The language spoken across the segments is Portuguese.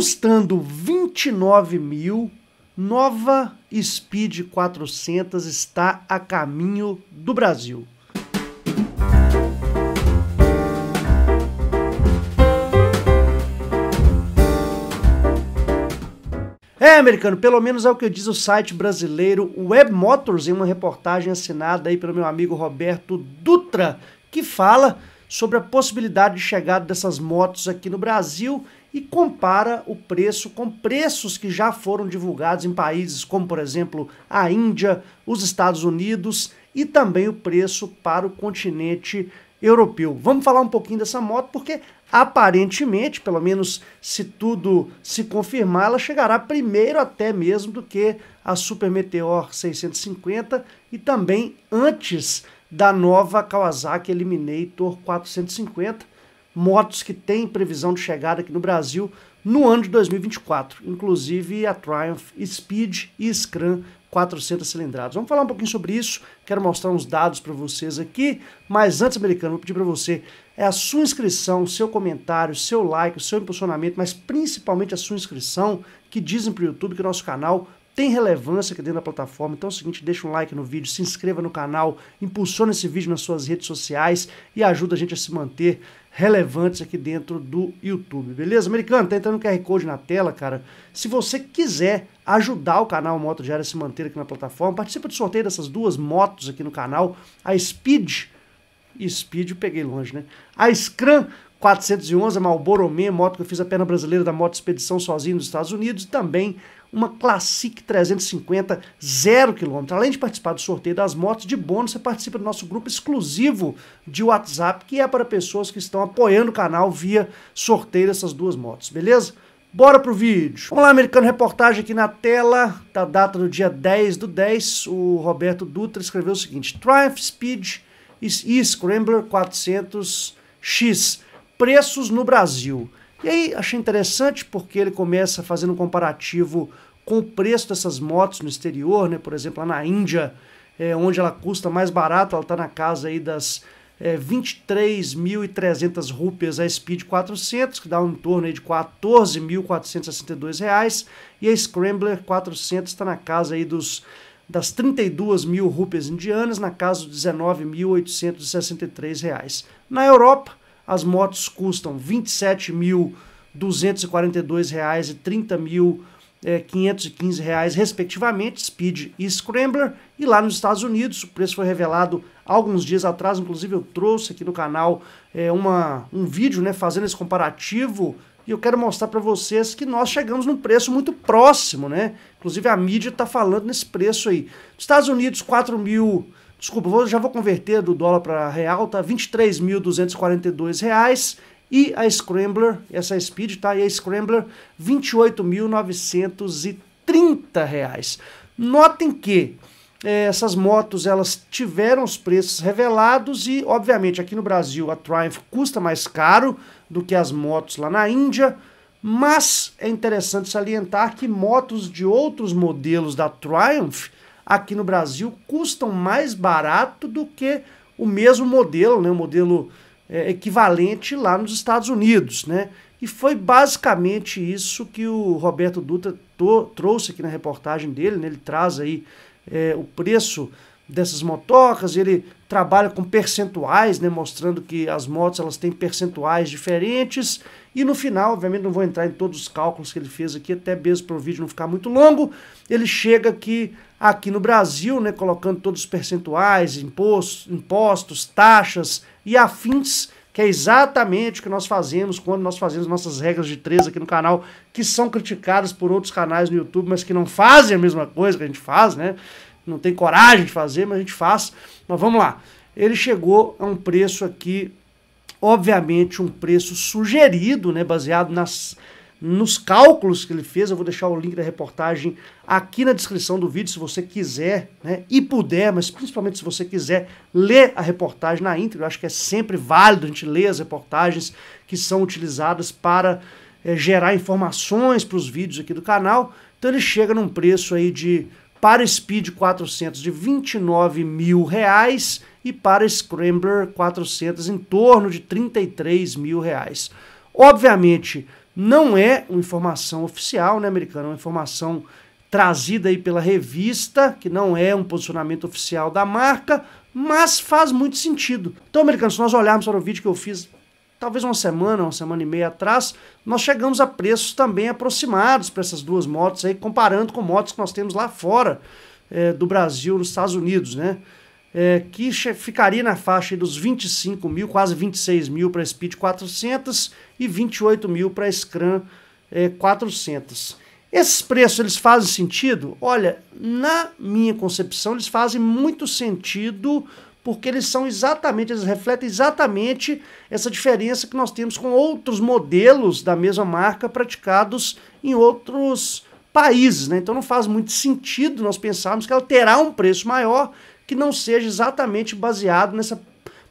custando 29 mil, nova Speed 400 está a caminho do Brasil. É, americano, pelo menos é o que diz o site brasileiro Web Motors em uma reportagem assinada aí pelo meu amigo Roberto Dutra, que fala sobre a possibilidade de chegada dessas motos aqui no Brasil e compara o preço com preços que já foram divulgados em países como, por exemplo, a Índia, os Estados Unidos e também o preço para o continente europeu. Vamos falar um pouquinho dessa moto porque aparentemente, pelo menos se tudo se confirmar, ela chegará primeiro até mesmo do que a Super Meteor 650 e também antes da nova Kawasaki Eliminator 450 motos que têm previsão de chegada aqui no Brasil no ano de 2024, inclusive a Triumph Speed e Scram 400 cilindradas. Vamos falar um pouquinho sobre isso, quero mostrar uns dados para vocês aqui, mas antes, americano, vou pedir para você é a sua inscrição, seu comentário, seu like, o seu impulsionamento, mas principalmente a sua inscrição, que dizem para o YouTube que o nosso canal tem relevância aqui dentro da plataforma. Então é o seguinte, deixa um like no vídeo, se inscreva no canal, impulsiona esse vídeo nas suas redes sociais e ajuda a gente a se manter relevantes aqui dentro do YouTube, beleza? Americano, tá entrando o QR Code na tela, cara. Se você quiser ajudar o canal Moto Diário a se manter aqui na plataforma, participa do sorteio dessas duas motos aqui no canal, a Speed, Speed eu peguei longe, né? A Scram 411, a Malboromé, moto que eu fiz a perna brasileira da moto expedição sozinho nos Estados Unidos, e também uma Classic 350 zero quilômetro. Além de participar do sorteio das motos de bônus, você participa do nosso grupo exclusivo de WhatsApp, que é para pessoas que estão apoiando o canal via sorteio dessas duas motos, beleza? Bora pro vídeo. Vamos lá, americano, reportagem aqui na tela, da data do dia 10 do 10, o Roberto Dutra escreveu o seguinte, Triumph Speed e Scrambler 400X preços no Brasil. E aí achei interessante porque ele começa fazendo um comparativo com o preço dessas motos no exterior, né? Por exemplo, lá na Índia, é, onde ela custa mais barato, ela está na casa aí das é, 23.300 rupias a Speed 400, que dá um torno aí de 14.462 reais, e a Scrambler 400 está na casa aí dos das 32 mil rupias indianas, na casa de 19.863 reais. Na Europa, as motos custam R$ 27.242 e R$ 30.515, eh, reais, respectivamente, Speed e Scrambler. E lá nos Estados Unidos, o preço foi revelado alguns dias atrás, inclusive eu trouxe aqui no canal é, uma, um vídeo né, fazendo esse comparativo e eu quero mostrar para vocês que nós chegamos num preço muito próximo, né? Inclusive a mídia está falando nesse preço aí. Estados Unidos, R$ mil desculpa, vou, já vou converter do dólar para real, tá 23.242 reais e a Scrambler, essa Speed, tá? E a Scrambler, 28.930 reais. Notem que é, essas motos, elas tiveram os preços revelados e, obviamente, aqui no Brasil a Triumph custa mais caro do que as motos lá na Índia, mas é interessante salientar que motos de outros modelos da Triumph aqui no Brasil custam mais barato do que o mesmo modelo, né, o modelo é, equivalente lá nos Estados Unidos, né? E foi basicamente isso que o Roberto Dutra trouxe aqui na reportagem dele, né? ele traz aí é, o preço dessas motocas, ele trabalha com percentuais, né, mostrando que as motos elas têm percentuais diferentes. E no final, obviamente não vou entrar em todos os cálculos que ele fez aqui, até mesmo para o vídeo não ficar muito longo, ele chega que aqui no Brasil, né, colocando todos os percentuais, impostos, impostos, taxas e afins, que é exatamente o que nós fazemos quando nós fazemos nossas regras de três aqui no canal, que são criticadas por outros canais no YouTube, mas que não fazem a mesma coisa que a gente faz, né? não tem coragem de fazer, mas a gente faz. Mas vamos lá. Ele chegou a um preço aqui, obviamente um preço sugerido, né, baseado nas nos cálculos que ele fez, eu vou deixar o link da reportagem aqui na descrição do vídeo, se você quiser, né, e puder, mas principalmente se você quiser ler a reportagem na íntegra, eu acho que é sempre válido a gente ler as reportagens que são utilizadas para é, gerar informações para os vídeos aqui do canal. Então ele chega num preço aí de para Speed 400 de 29 mil reais e para Scrambler 400 em torno de 33 mil reais. Obviamente não é uma informação oficial, né, americano? É uma informação trazida aí pela revista, que não é um posicionamento oficial da marca, mas faz muito sentido. Então, americano, se nós olharmos para o vídeo que eu fiz talvez uma semana, uma semana e meia atrás, nós chegamos a preços também aproximados para essas duas motos aí, comparando com motos que nós temos lá fora é, do Brasil, nos Estados Unidos, né? É, que ficaria na faixa dos 25 mil, quase 26 mil para a Speed 400 e 28 mil para a Scram é, 400. Esses preços eles fazem sentido? Olha, na minha concepção, eles fazem muito sentido porque eles são exatamente, eles refletem exatamente essa diferença que nós temos com outros modelos da mesma marca praticados em outros países, né? Então não faz muito sentido nós pensarmos que ela terá um preço maior que não seja exatamente baseado nessa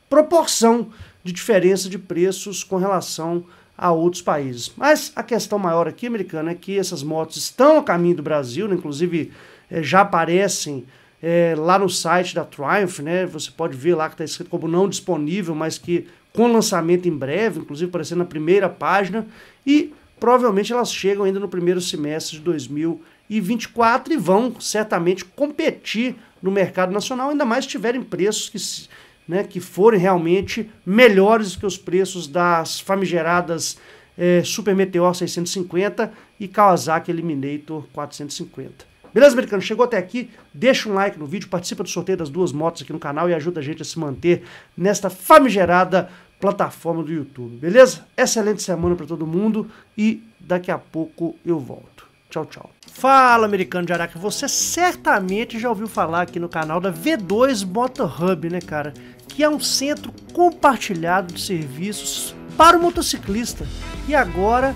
proporção de diferença de preços com relação a outros países. Mas a questão maior aqui, americana, é que essas motos estão a caminho do Brasil, né? inclusive eh, já aparecem é, lá no site da Triumph, né? Você pode ver lá que está escrito como não disponível, mas que com lançamento em breve, inclusive aparecendo na primeira página, e provavelmente elas chegam ainda no primeiro semestre de 2024 e vão certamente competir no mercado nacional, ainda mais se tiverem preços que, né, que forem realmente melhores que os preços das famigeradas é, Super Meteor 650 e Kawasaki Eliminator 450. Beleza, americano? Chegou até aqui, deixa um like no vídeo, participa do sorteio das duas motos aqui no canal e ajuda a gente a se manter nesta famigerada plataforma do YouTube, beleza? Excelente semana para todo mundo e daqui a pouco eu volto. Tchau, tchau. Fala, americano de Araca. Você certamente já ouviu falar aqui no canal da V2 Motor Hub, né, cara? Que é um centro compartilhado de serviços para o motociclista. E agora